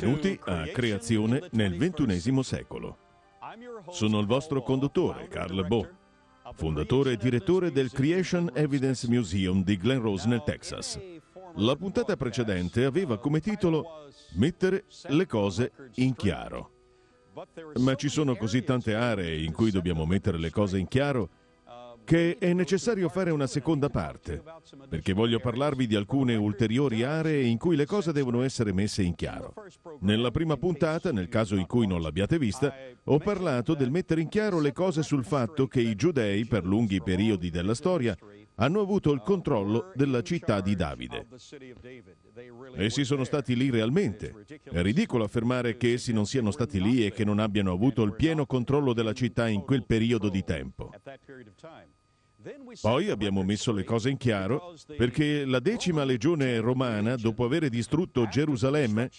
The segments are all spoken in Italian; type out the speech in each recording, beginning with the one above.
Benvenuti a Creazione nel XXI secolo. Sono il vostro conduttore, Carl Bo, fondatore e direttore del Creation Evidence Museum di Glen Rose nel Texas. La puntata precedente aveva come titolo Mettere le cose in chiaro. Ma ci sono così tante aree in cui dobbiamo mettere le cose in chiaro che è necessario fare una seconda parte, perché voglio parlarvi di alcune ulteriori aree in cui le cose devono essere messe in chiaro. Nella prima puntata, nel caso in cui non l'abbiate vista, ho parlato del mettere in chiaro le cose sul fatto che i giudei, per lunghi periodi della storia, hanno avuto il controllo della città di Davide. Essi sono stati lì realmente. È ridicolo affermare che essi non siano stati lì e che non abbiano avuto il pieno controllo della città in quel periodo di tempo. Poi abbiamo messo le cose in chiaro perché la decima legione romana, dopo aver distrutto Gerusalemme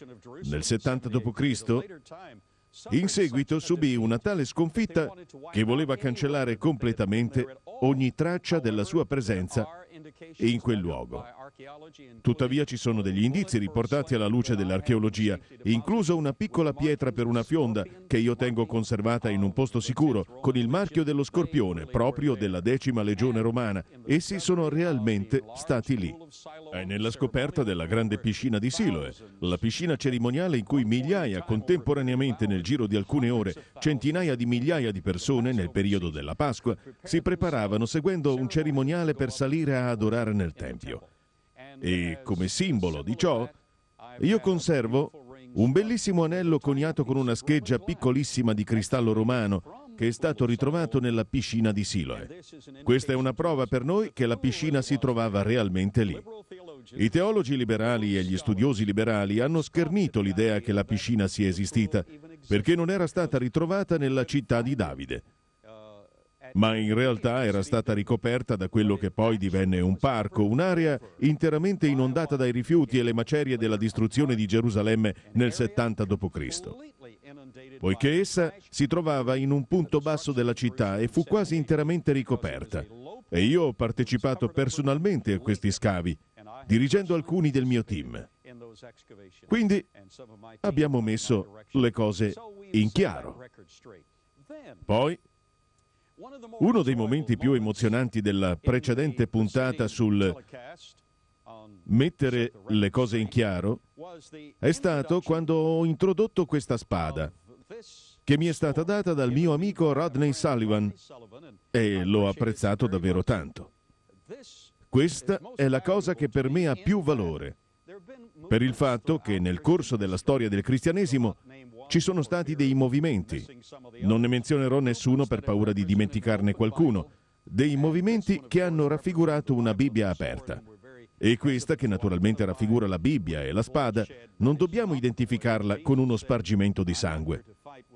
nel 70 d.C., in seguito subì una tale sconfitta che voleva cancellare completamente ogni traccia della sua presenza e in quel luogo. Tuttavia ci sono degli indizi riportati alla luce dell'archeologia, incluso una piccola pietra per una fionda che io tengo conservata in un posto sicuro con il marchio dello scorpione proprio della decima legione romana. Essi sono realmente stati lì. È nella scoperta della grande piscina di Siloe, la piscina cerimoniale in cui migliaia contemporaneamente nel giro di alcune ore, centinaia di migliaia di persone nel periodo della Pasqua si preparavano seguendo un cerimoniale per salire a adorare nel Tempio. E come simbolo di ciò, io conservo un bellissimo anello coniato con una scheggia piccolissima di cristallo romano che è stato ritrovato nella piscina di Siloe. Questa è una prova per noi che la piscina si trovava realmente lì. I teologi liberali e gli studiosi liberali hanno schernito l'idea che la piscina sia esistita perché non era stata ritrovata nella città di Davide ma in realtà era stata ricoperta da quello che poi divenne un parco, un'area interamente inondata dai rifiuti e le macerie della distruzione di Gerusalemme nel 70 d.C. Poiché essa si trovava in un punto basso della città e fu quasi interamente ricoperta. E io ho partecipato personalmente a questi scavi, dirigendo alcuni del mio team. Quindi abbiamo messo le cose in chiaro. Poi uno dei momenti più emozionanti della precedente puntata sul mettere le cose in chiaro è stato quando ho introdotto questa spada che mi è stata data dal mio amico Rodney Sullivan e l'ho apprezzato davvero tanto. Questa è la cosa che per me ha più valore, per il fatto che nel corso della storia del cristianesimo ci sono stati dei movimenti, non ne menzionerò nessuno per paura di dimenticarne qualcuno, dei movimenti che hanno raffigurato una Bibbia aperta. E questa, che naturalmente raffigura la Bibbia e la spada, non dobbiamo identificarla con uno spargimento di sangue,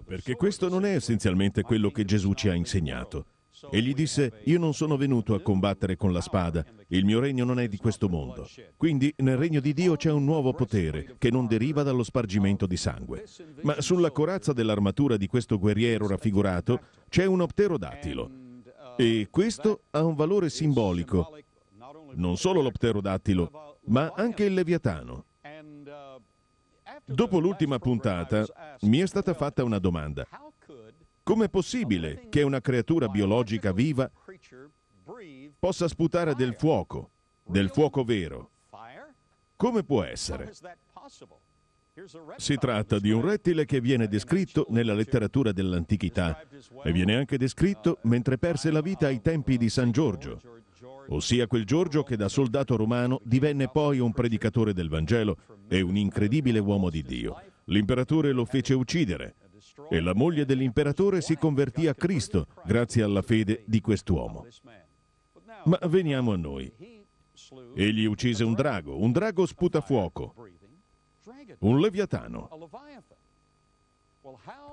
perché questo non è essenzialmente quello che Gesù ci ha insegnato e gli disse, io non sono venuto a combattere con la spada, il mio regno non è di questo mondo. Quindi nel regno di Dio c'è un nuovo potere che non deriva dallo spargimento di sangue. Ma sulla corazza dell'armatura di questo guerriero raffigurato c'è un pterodattilo e questo ha un valore simbolico, non solo l'opterodattilo, ma anche il leviatano. Dopo l'ultima puntata mi è stata fatta una domanda. Com'è possibile che una creatura biologica viva possa sputare del fuoco, del fuoco vero? Come può essere? Si tratta di un rettile che viene descritto nella letteratura dell'antichità e viene anche descritto mentre perse la vita ai tempi di San Giorgio, ossia quel Giorgio che da soldato romano divenne poi un predicatore del Vangelo e un incredibile uomo di Dio. L'imperatore lo fece uccidere e la moglie dell'imperatore si convertì a Cristo grazie alla fede di quest'uomo. Ma veniamo a noi. Egli uccise un drago, un drago sputafuoco, un leviatano.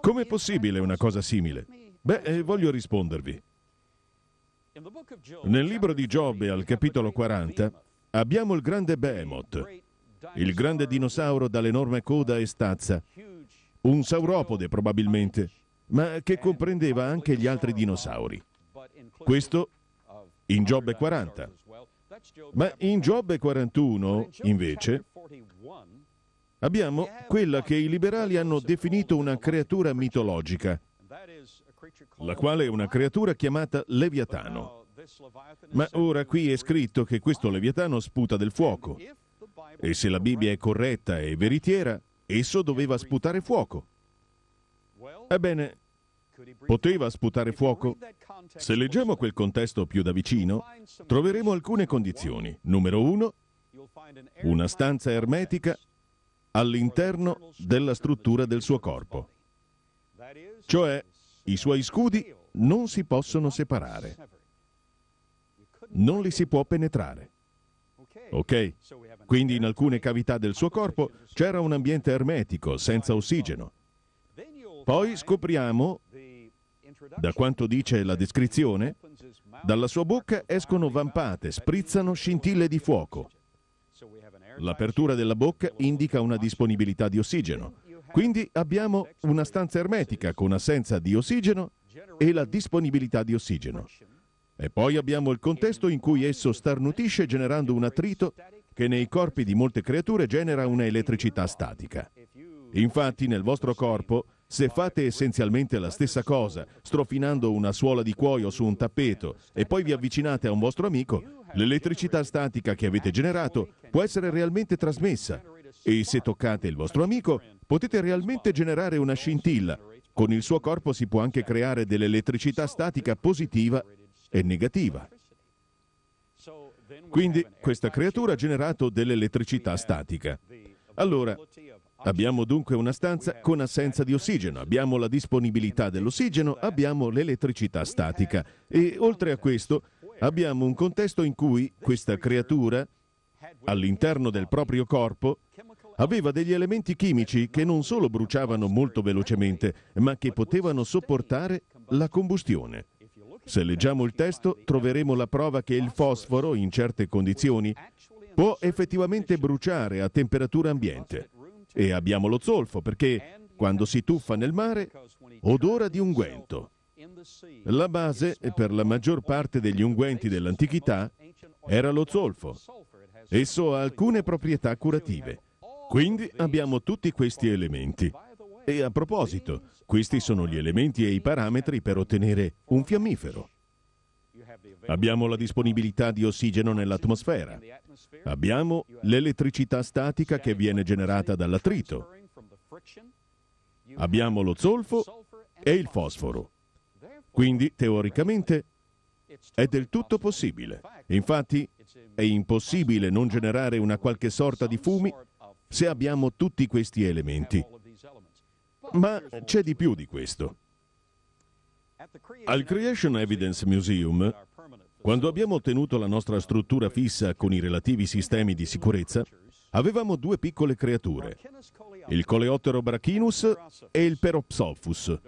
Com'è possibile una cosa simile? Beh, eh, voglio rispondervi. Nel libro di Giobbe, al capitolo 40, abbiamo il grande Behemoth, il grande dinosauro dall'enorme coda e stazza, un sauropode probabilmente, ma che comprendeva anche gli altri dinosauri. Questo in Giobbe 40. Ma in Giobbe 41, invece, abbiamo quella che i liberali hanno definito una creatura mitologica, la quale è una creatura chiamata Leviatano. Ma ora qui è scritto che questo Leviatano sputa del fuoco. E se la Bibbia è corretta e veritiera, Esso doveva sputare fuoco. Ebbene, poteva sputare fuoco? Se leggiamo quel contesto più da vicino, troveremo alcune condizioni. Numero uno, una stanza ermetica all'interno della struttura del suo corpo. Cioè, i suoi scudi non si possono separare. Non li si può penetrare. Ok? Quindi in alcune cavità del suo corpo c'era un ambiente ermetico, senza ossigeno. Poi scopriamo, da quanto dice la descrizione, dalla sua bocca escono vampate, sprizzano scintille di fuoco. L'apertura della bocca indica una disponibilità di ossigeno. Quindi abbiamo una stanza ermetica con assenza di ossigeno e la disponibilità di ossigeno. E poi abbiamo il contesto in cui esso starnutisce generando un attrito che nei corpi di molte creature genera una elettricità statica. Infatti nel vostro corpo, se fate essenzialmente la stessa cosa, strofinando una suola di cuoio su un tappeto e poi vi avvicinate a un vostro amico, l'elettricità statica che avete generato può essere realmente trasmessa e se toccate il vostro amico potete realmente generare una scintilla. Con il suo corpo si può anche creare dell'elettricità statica positiva e negativa. Quindi questa creatura ha generato dell'elettricità statica. Allora, abbiamo dunque una stanza con assenza di ossigeno, abbiamo la disponibilità dell'ossigeno, abbiamo l'elettricità statica e oltre a questo abbiamo un contesto in cui questa creatura, all'interno del proprio corpo, aveva degli elementi chimici che non solo bruciavano molto velocemente, ma che potevano sopportare la combustione. Se leggiamo il testo troveremo la prova che il fosforo, in certe condizioni, può effettivamente bruciare a temperatura ambiente. E abbiamo lo zolfo perché quando si tuffa nel mare odora di unguento. La base per la maggior parte degli unguenti dell'antichità era lo zolfo. Esso ha alcune proprietà curative. Quindi abbiamo tutti questi elementi. E a proposito, questi sono gli elementi e i parametri per ottenere un fiammifero. Abbiamo la disponibilità di ossigeno nell'atmosfera. Abbiamo l'elettricità statica che viene generata dall'attrito. Abbiamo lo zolfo e il fosforo. Quindi, teoricamente, è del tutto possibile. Infatti, è impossibile non generare una qualche sorta di fumi se abbiamo tutti questi elementi ma c'è di più di questo. Al Creation Evidence Museum, quando abbiamo ottenuto la nostra struttura fissa con i relativi sistemi di sicurezza, avevamo due piccole creature, il coleottero Brachinus e il Peropsophus.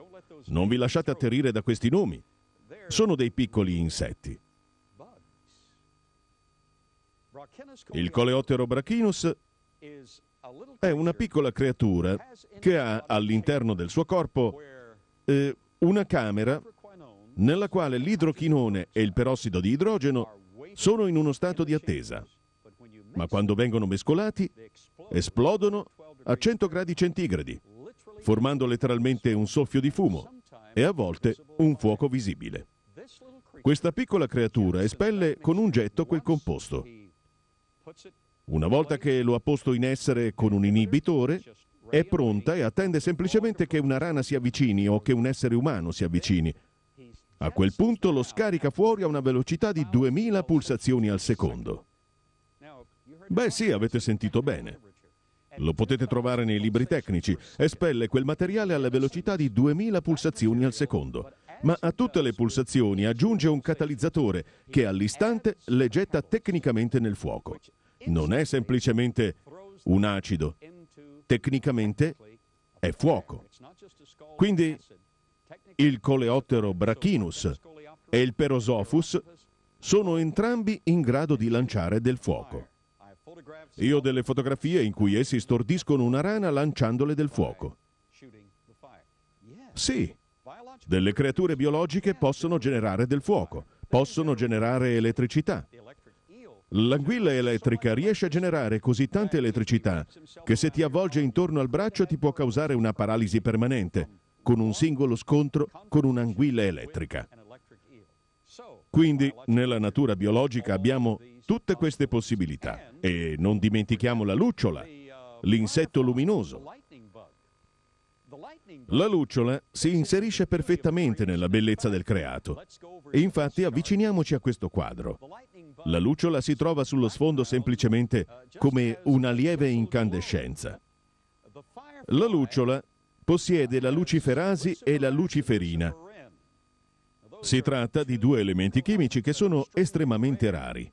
Non vi lasciate atterrire da questi nomi. Sono dei piccoli insetti. Il coleottero Brachinus è una piccola creatura che ha all'interno del suo corpo eh, una camera nella quale l'idrochinone e il perossido di idrogeno sono in uno stato di attesa, ma quando vengono mescolati esplodono a 100 gradi centigradi, formando letteralmente un soffio di fumo e a volte un fuoco visibile. Questa piccola creatura espelle con un getto quel composto. Una volta che lo ha posto in essere con un inibitore, è pronta e attende semplicemente che una rana si avvicini o che un essere umano si avvicini. A quel punto lo scarica fuori a una velocità di 2000 pulsazioni al secondo. Beh sì, avete sentito bene. Lo potete trovare nei libri tecnici. Espelle quel materiale alla velocità di 2000 pulsazioni al secondo. Ma a tutte le pulsazioni aggiunge un catalizzatore che all'istante le getta tecnicamente nel fuoco non è semplicemente un acido, tecnicamente è fuoco. Quindi il coleottero Brachinus e il Perosophus sono entrambi in grado di lanciare del fuoco. Io ho delle fotografie in cui essi stordiscono una rana lanciandole del fuoco. Sì, delle creature biologiche possono generare del fuoco, possono generare elettricità, L'anguilla elettrica riesce a generare così tanta elettricità che se ti avvolge intorno al braccio ti può causare una paralisi permanente con un singolo scontro con un'anguilla elettrica. Quindi nella natura biologica abbiamo tutte queste possibilità e non dimentichiamo la lucciola, l'insetto luminoso. La lucciola si inserisce perfettamente nella bellezza del creato e infatti avviciniamoci a questo quadro. La lucciola si trova sullo sfondo semplicemente come una lieve incandescenza. La lucciola possiede la luciferasi e la luciferina. Si tratta di due elementi chimici che sono estremamente rari.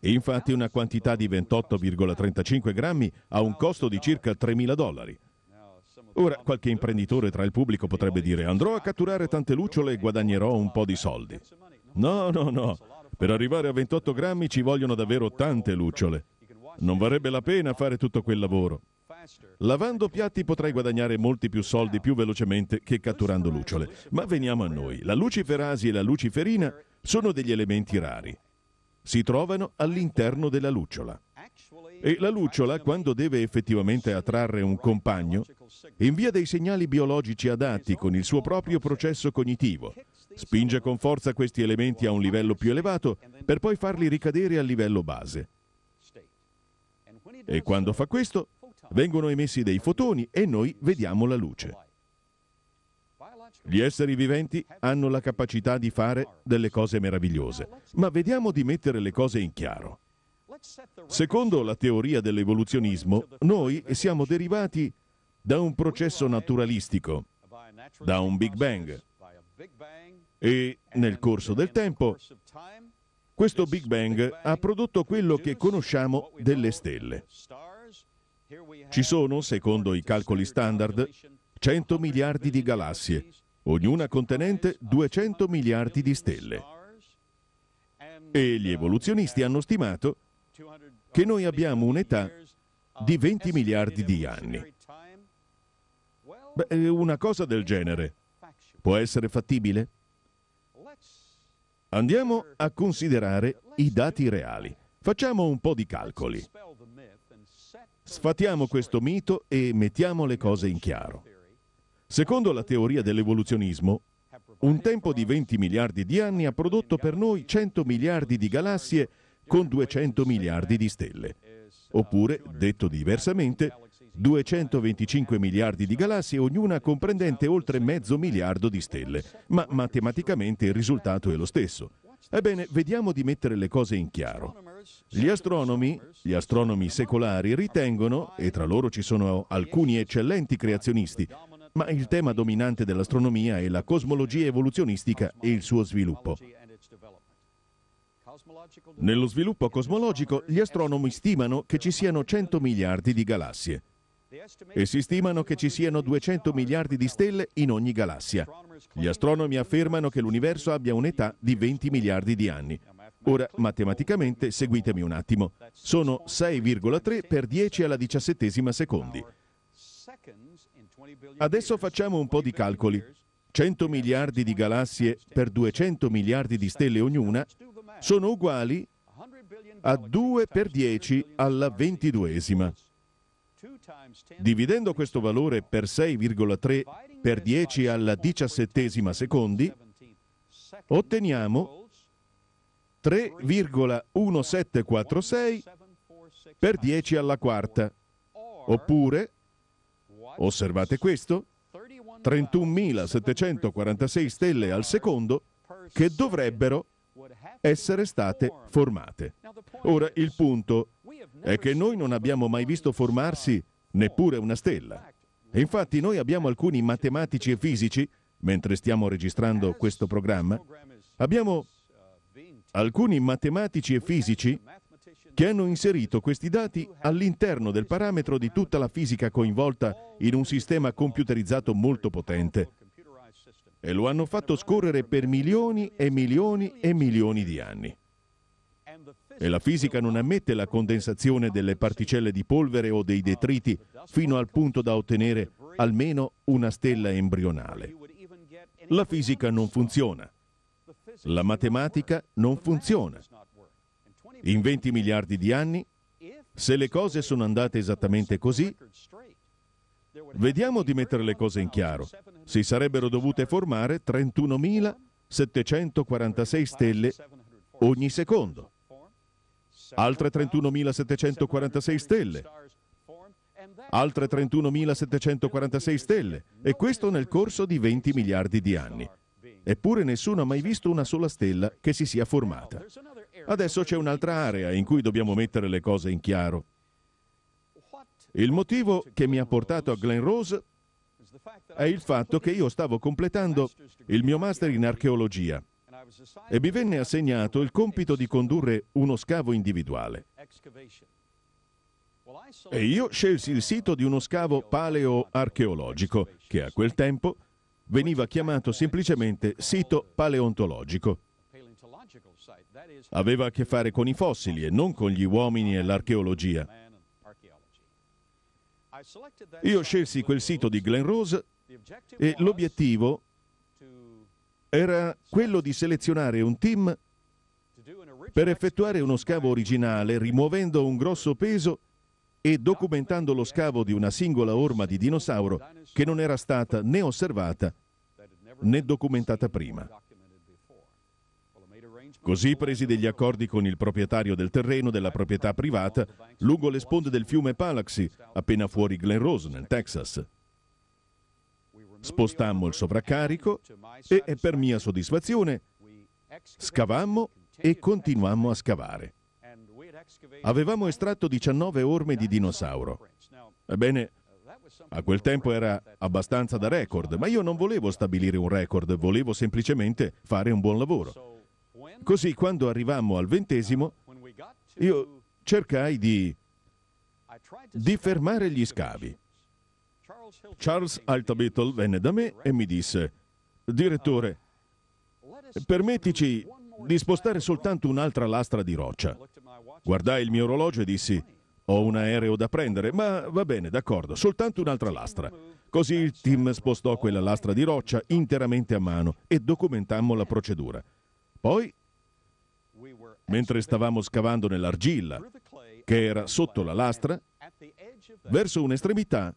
Infatti una quantità di 28,35 grammi ha un costo di circa 3.000 dollari. Ora, qualche imprenditore tra il pubblico potrebbe dire andrò a catturare tante lucciole e guadagnerò un po' di soldi. No, no, no. Per arrivare a 28 grammi ci vogliono davvero tante lucciole. Non varrebbe la pena fare tutto quel lavoro. Lavando piatti potrai guadagnare molti più soldi più velocemente che catturando lucciole. Ma veniamo a noi. La luciferasi e la luciferina sono degli elementi rari. Si trovano all'interno della lucciola. E la lucciola, quando deve effettivamente attrarre un compagno, invia dei segnali biologici adatti con il suo proprio processo cognitivo, Spinge con forza questi elementi a un livello più elevato per poi farli ricadere al livello base. E quando fa questo, vengono emessi dei fotoni e noi vediamo la luce. Gli esseri viventi hanno la capacità di fare delle cose meravigliose, ma vediamo di mettere le cose in chiaro. Secondo la teoria dell'evoluzionismo, noi siamo derivati da un processo naturalistico, da un Big Bang, e nel corso del tempo questo Big Bang ha prodotto quello che conosciamo delle stelle. Ci sono, secondo i calcoli standard, 100 miliardi di galassie, ognuna contenente 200 miliardi di stelle. E gli evoluzionisti hanno stimato che noi abbiamo un'età di 20 miliardi di anni. Beh, una cosa del genere può essere fattibile? Andiamo a considerare i dati reali. Facciamo un po' di calcoli. Sfatiamo questo mito e mettiamo le cose in chiaro. Secondo la teoria dell'evoluzionismo, un tempo di 20 miliardi di anni ha prodotto per noi 100 miliardi di galassie con 200 miliardi di stelle. Oppure, detto diversamente, 225 miliardi di galassie, ognuna comprendente oltre mezzo miliardo di stelle, ma matematicamente il risultato è lo stesso. Ebbene, vediamo di mettere le cose in chiaro. Gli astronomi, gli astronomi secolari, ritengono, e tra loro ci sono alcuni eccellenti creazionisti, ma il tema dominante dell'astronomia è la cosmologia evoluzionistica e il suo sviluppo. Nello sviluppo cosmologico gli astronomi stimano che ci siano 100 miliardi di galassie e si stimano che ci siano 200 miliardi di stelle in ogni galassia. Gli astronomi affermano che l'universo abbia un'età di 20 miliardi di anni. Ora, matematicamente, seguitemi un attimo. Sono 6,3 per 10 alla diciassettesima secondi. Adesso facciamo un po' di calcoli. 100 miliardi di galassie per 200 miliardi di stelle ognuna sono uguali a 2 per 10 alla 22esima. Dividendo questo valore per 6,3 per 10 alla diciassettesima secondi, otteniamo 3,1746 per 10 alla quarta, oppure, osservate questo, 31.746 stelle al secondo che dovrebbero essere state formate. Ora, il punto è che noi non abbiamo mai visto formarsi neppure una stella. Infatti noi abbiamo alcuni matematici e fisici, mentre stiamo registrando questo programma, abbiamo alcuni matematici e fisici che hanno inserito questi dati all'interno del parametro di tutta la fisica coinvolta in un sistema computerizzato molto potente e lo hanno fatto scorrere per milioni e milioni e milioni di anni e la fisica non ammette la condensazione delle particelle di polvere o dei detriti fino al punto da ottenere almeno una stella embrionale. La fisica non funziona. La matematica non funziona. In 20 miliardi di anni, se le cose sono andate esattamente così, vediamo di mettere le cose in chiaro, si sarebbero dovute formare 31.746 stelle ogni secondo altre 31.746 stelle, altre 31.746 stelle, e questo nel corso di 20 miliardi di anni. Eppure nessuno ha mai visto una sola stella che si sia formata. Adesso c'è un'altra area in cui dobbiamo mettere le cose in chiaro. Il motivo che mi ha portato a Glen Rose è il fatto che io stavo completando il mio master in archeologia e mi venne assegnato il compito di condurre uno scavo individuale. E io scelsi il sito di uno scavo paleoarcheologico, che a quel tempo veniva chiamato semplicemente sito paleontologico. Aveva a che fare con i fossili e non con gli uomini e l'archeologia. Io scelsi quel sito di Glen Rose e l'obiettivo era quello di selezionare un team per effettuare uno scavo originale rimuovendo un grosso peso e documentando lo scavo di una singola orma di dinosauro che non era stata né osservata né documentata prima. Così presi degli accordi con il proprietario del terreno della proprietà privata lungo le sponde del fiume Palaxy, appena fuori Glen Rose, nel Texas spostammo il sovraccarico e, per mia soddisfazione, scavammo e continuammo a scavare. Avevamo estratto 19 orme di dinosauro. Ebbene, a quel tempo era abbastanza da record, ma io non volevo stabilire un record, volevo semplicemente fare un buon lavoro. Così quando arrivammo al ventesimo, io cercai di, di fermare gli scavi. Charles Altabeetle venne da me e mi disse, direttore, permettici di spostare soltanto un'altra lastra di roccia. Guardai il mio orologio e dissi, ho un aereo da prendere, ma va bene, d'accordo, soltanto un'altra lastra. Così il team spostò quella lastra di roccia interamente a mano e documentammo la procedura. Poi, mentre stavamo scavando nell'argilla, che era sotto la lastra, verso un'estremità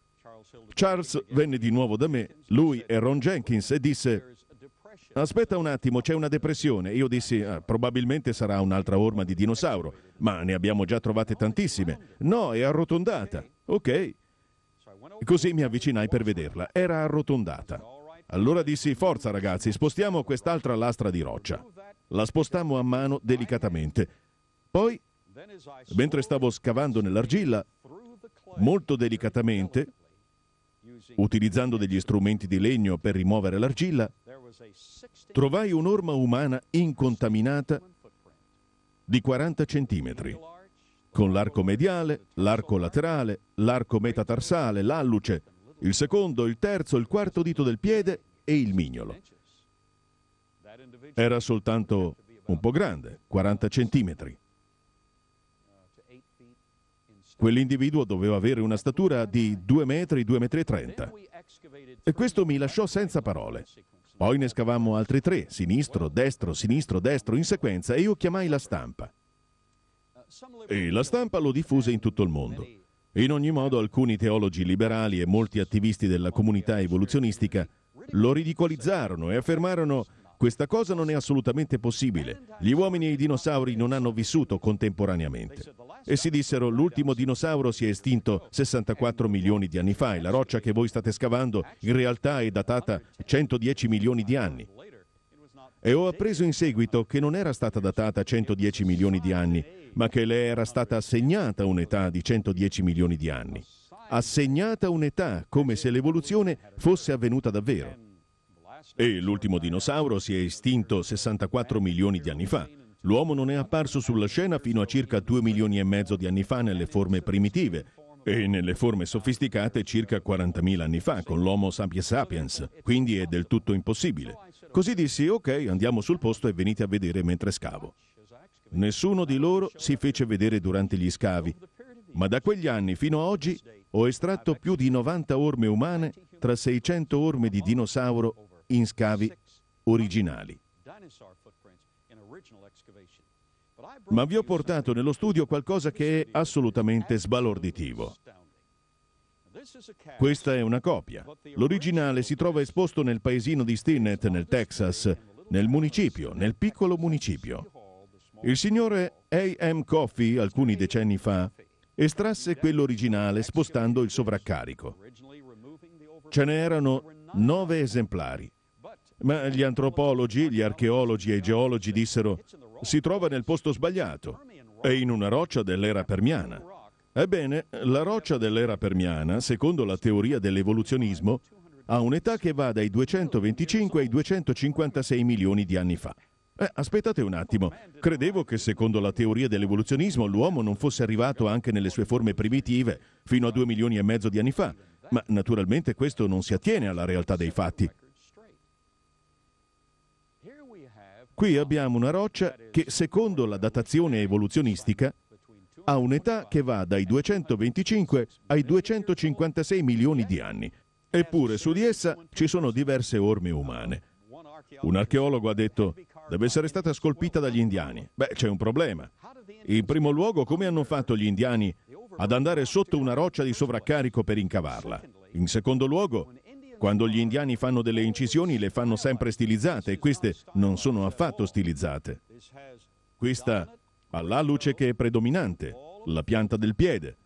Charles venne di nuovo da me, lui e Ron Jenkins, e disse, aspetta un attimo, c'è una depressione. Io dissi, ah, probabilmente sarà un'altra orma di dinosauro, ma ne abbiamo già trovate tantissime. No, è arrotondata. Ok. Così mi avvicinai per vederla. Era arrotondata. Allora dissi, forza ragazzi, spostiamo quest'altra lastra di roccia. La spostammo a mano delicatamente. Poi, mentre stavo scavando nell'argilla, molto delicatamente, Utilizzando degli strumenti di legno per rimuovere l'argilla, trovai un'orma umana incontaminata di 40 centimetri, con l'arco mediale, l'arco laterale, l'arco metatarsale, l'alluce, il secondo, il terzo, il quarto dito del piede e il mignolo. Era soltanto un po' grande, 40 centimetri. Quell'individuo doveva avere una statura di 2 metri, 2 metri e 30. E questo mi lasciò senza parole. Poi ne scavammo altri tre, sinistro, destro, sinistro, destro, in sequenza, e io chiamai la stampa. E la stampa lo diffuse in tutto il mondo. In ogni modo alcuni teologi liberali e molti attivisti della comunità evoluzionistica lo ridicolizzarono e affermarono questa cosa non è assolutamente possibile, gli uomini e i dinosauri non hanno vissuto contemporaneamente e si dissero l'ultimo dinosauro si è estinto 64 milioni di anni fa e la roccia che voi state scavando in realtà è datata 110 milioni di anni. E ho appreso in seguito che non era stata datata 110 milioni di anni, ma che le era stata assegnata un'età di 110 milioni di anni. Assegnata un'età, come se l'evoluzione fosse avvenuta davvero. E l'ultimo dinosauro si è estinto 64 milioni di anni fa. L'uomo non è apparso sulla scena fino a circa 2 milioni e mezzo di anni fa nelle forme primitive e nelle forme sofisticate circa 40.000 anni fa con l'Homo sapiens sapiens, quindi è del tutto impossibile. Così dissi ok, andiamo sul posto e venite a vedere mentre scavo. Nessuno di loro si fece vedere durante gli scavi, ma da quegli anni fino a oggi ho estratto più di 90 orme umane tra 600 orme di dinosauro in scavi originali ma vi ho portato nello studio qualcosa che è assolutamente sbalorditivo. Questa è una copia. L'originale si trova esposto nel paesino di Stinnett, nel Texas, nel municipio, nel piccolo municipio. Il signore A.M. Coffey, alcuni decenni fa, estrasse quell'originale spostando il sovraccarico. Ce ne erano nove esemplari ma gli antropologi, gli archeologi e i geologi dissero si trova nel posto sbagliato, è in una roccia dell'era permiana. Ebbene, la roccia dell'era permiana, secondo la teoria dell'evoluzionismo, ha un'età che va dai 225 ai 256 milioni di anni fa. Eh, aspettate un attimo, credevo che secondo la teoria dell'evoluzionismo l'uomo non fosse arrivato anche nelle sue forme primitive fino a 2 milioni e mezzo di anni fa, ma naturalmente questo non si attiene alla realtà dei fatti. Qui abbiamo una roccia che, secondo la datazione evoluzionistica, ha un'età che va dai 225 ai 256 milioni di anni, eppure su di essa ci sono diverse orme umane. Un archeologo ha detto, deve essere stata scolpita dagli indiani. Beh, c'è un problema. In primo luogo, come hanno fatto gli indiani ad andare sotto una roccia di sovraccarico per incavarla? In secondo luogo, quando gli indiani fanno delle incisioni le fanno sempre stilizzate e queste non sono affatto stilizzate. Questa ha la luce che è predominante, la pianta del piede,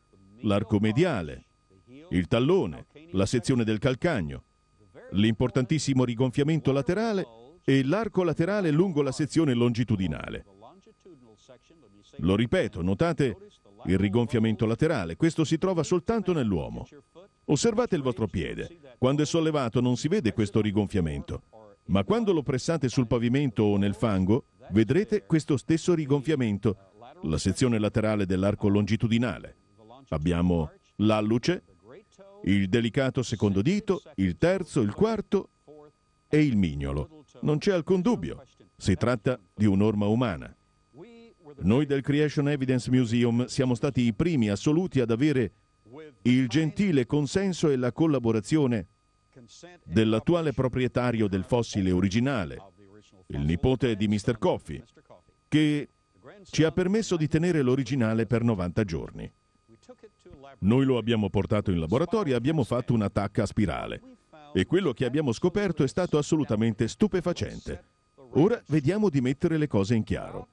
l'arco mediale, il tallone, la sezione del calcagno, l'importantissimo rigonfiamento laterale e l'arco laterale lungo la sezione longitudinale. Lo ripeto, notate il rigonfiamento laterale, questo si trova soltanto nell'uomo. Osservate il vostro piede. Quando è sollevato non si vede questo rigonfiamento, ma quando lo pressate sul pavimento o nel fango, vedrete questo stesso rigonfiamento, la sezione laterale dell'arco longitudinale. Abbiamo l'alluce, il delicato secondo dito, il terzo, il quarto e il mignolo. Non c'è alcun dubbio, si tratta di un'orma umana. Noi del Creation Evidence Museum siamo stati i primi assoluti ad avere il gentile consenso e la collaborazione dell'attuale proprietario del fossile originale, il nipote di Mr. Coffee, che ci ha permesso di tenere l'originale per 90 giorni. Noi lo abbiamo portato in laboratorio e abbiamo fatto un'attacca a spirale. E quello che abbiamo scoperto è stato assolutamente stupefacente. Ora vediamo di mettere le cose in chiaro.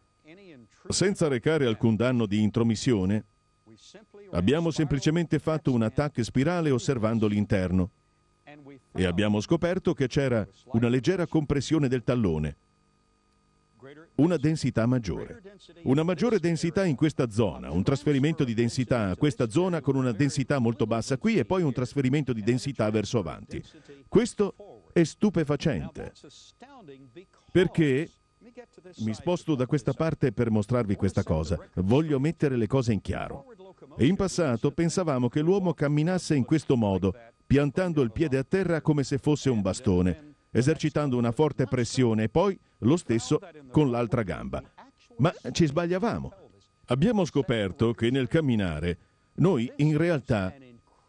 Senza recare alcun danno di intromissione, Abbiamo semplicemente fatto un attacco spirale osservando l'interno e abbiamo scoperto che c'era una leggera compressione del tallone, una densità maggiore. Una maggiore densità in questa zona, un trasferimento di densità a questa zona con una densità molto bassa qui e poi un trasferimento di densità verso avanti. Questo è stupefacente perché mi sposto da questa parte per mostrarvi questa cosa. Voglio mettere le cose in chiaro. In passato pensavamo che l'uomo camminasse in questo modo, piantando il piede a terra come se fosse un bastone, esercitando una forte pressione e poi lo stesso con l'altra gamba. Ma ci sbagliavamo. Abbiamo scoperto che nel camminare noi in realtà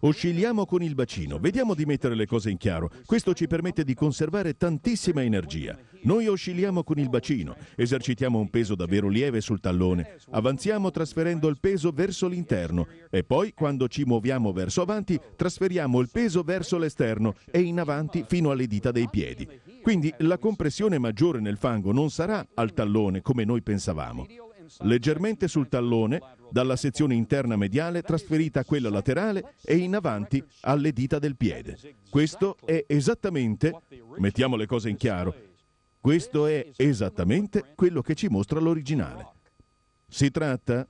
Oscilliamo con il bacino, vediamo di mettere le cose in chiaro. Questo ci permette di conservare tantissima energia. Noi oscilliamo con il bacino, esercitiamo un peso davvero lieve sul tallone, avanziamo trasferendo il peso verso l'interno e poi quando ci muoviamo verso avanti trasferiamo il peso verso l'esterno e in avanti fino alle dita dei piedi. Quindi la compressione maggiore nel fango non sarà al tallone come noi pensavamo leggermente sul tallone dalla sezione interna mediale trasferita a quella laterale e in avanti alle dita del piede. Questo è esattamente, mettiamo le cose in chiaro, questo è esattamente quello che ci mostra l'originale. Si tratta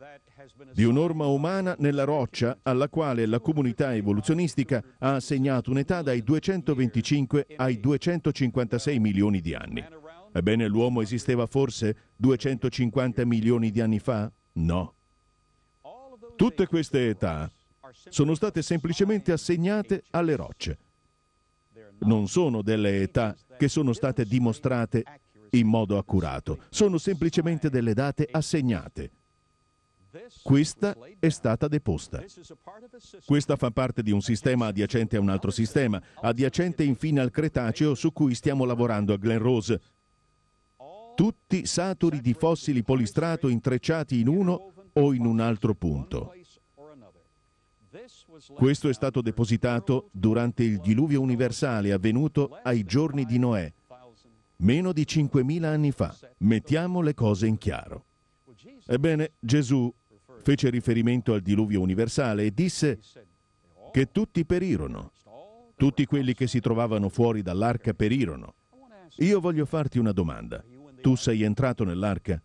di un'orma umana nella roccia alla quale la comunità evoluzionistica ha assegnato un'età dai 225 ai 256 milioni di anni. Ebbene, l'uomo esisteva forse 250 milioni di anni fa? No. Tutte queste età sono state semplicemente assegnate alle rocce. Non sono delle età che sono state dimostrate in modo accurato, sono semplicemente delle date assegnate. Questa è stata deposta. Questa fa parte di un sistema adiacente a un altro sistema, adiacente infine al Cretaceo su cui stiamo lavorando a Glen Rose. Tutti saturi di fossili polistrato intrecciati in uno o in un altro punto. Questo è stato depositato durante il diluvio universale avvenuto ai giorni di Noè, meno di 5.000 anni fa. Mettiamo le cose in chiaro. Ebbene, Gesù fece riferimento al diluvio universale e disse che tutti perirono, tutti quelli che si trovavano fuori dall'arca perirono. Io voglio farti una domanda. Tu sei entrato nell'arca?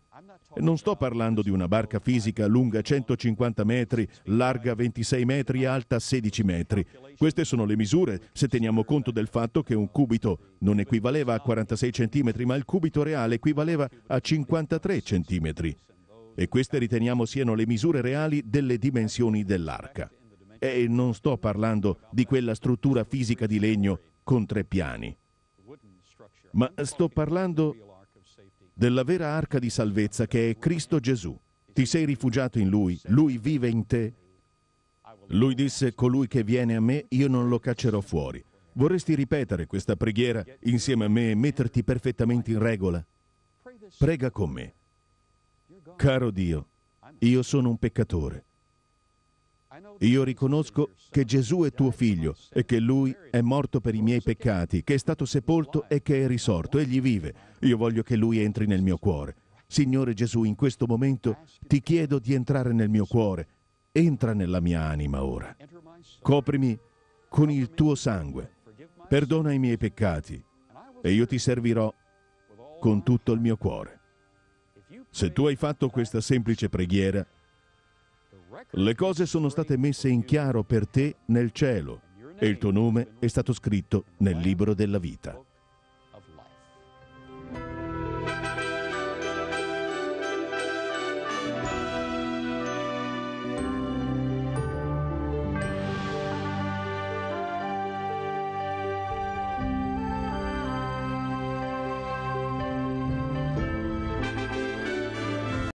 Non sto parlando di una barca fisica lunga 150 metri, larga 26 metri, alta 16 metri. Queste sono le misure, se teniamo conto del fatto che un cubito non equivaleva a 46 cm, ma il cubito reale equivaleva a 53 cm. E queste riteniamo siano le misure reali delle dimensioni dell'arca. E non sto parlando di quella struttura fisica di legno con tre piani, ma sto parlando della vera arca di salvezza che è Cristo Gesù. Ti sei rifugiato in Lui, Lui vive in te. Lui disse, colui che viene a me, io non lo caccerò fuori. Vorresti ripetere questa preghiera insieme a me e metterti perfettamente in regola? Prega con me. Caro Dio, io sono un peccatore. Io riconosco che Gesù è tuo figlio e che lui è morto per i miei peccati, che è stato sepolto e che è risorto. Egli vive. Io voglio che lui entri nel mio cuore. Signore Gesù, in questo momento ti chiedo di entrare nel mio cuore. Entra nella mia anima ora. Coprimi con il tuo sangue. Perdona i miei peccati e io ti servirò con tutto il mio cuore. Se tu hai fatto questa semplice preghiera, le cose sono state messe in chiaro per te nel cielo e il tuo nome è stato scritto nel libro della vita.